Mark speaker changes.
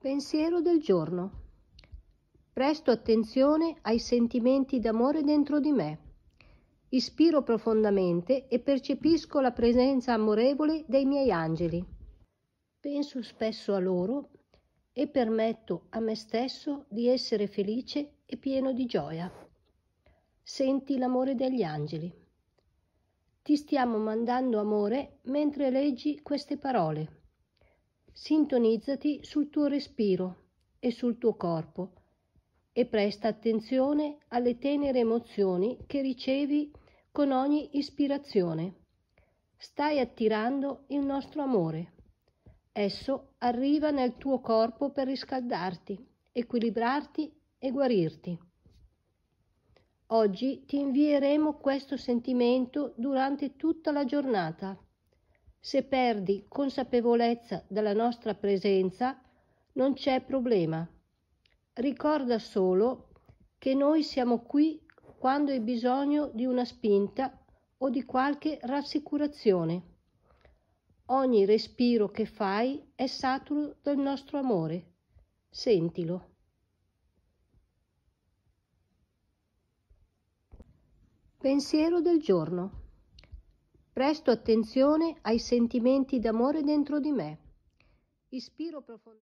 Speaker 1: Pensiero del giorno. Presto attenzione ai sentimenti d'amore dentro di me. Ispiro profondamente e percepisco la presenza amorevole dei miei angeli. Penso spesso a loro e permetto a me stesso di essere felice e pieno di gioia. Senti l'amore degli angeli. Ti stiamo mandando amore mentre leggi queste parole sintonizzati sul tuo respiro e sul tuo corpo e presta attenzione alle tenere emozioni che ricevi con ogni ispirazione. Stai attirando il nostro amore. Esso arriva nel tuo corpo per riscaldarti, equilibrarti e guarirti. Oggi ti invieremo questo sentimento durante tutta la giornata se perdi consapevolezza della nostra presenza, non c'è problema. Ricorda solo che noi siamo qui quando hai bisogno di una spinta o di qualche rassicurazione. Ogni respiro che fai è saturo del nostro amore. Sentilo. Pensiero del giorno. Presto attenzione ai sentimenti d'amore dentro di me. Ispiro profondamente.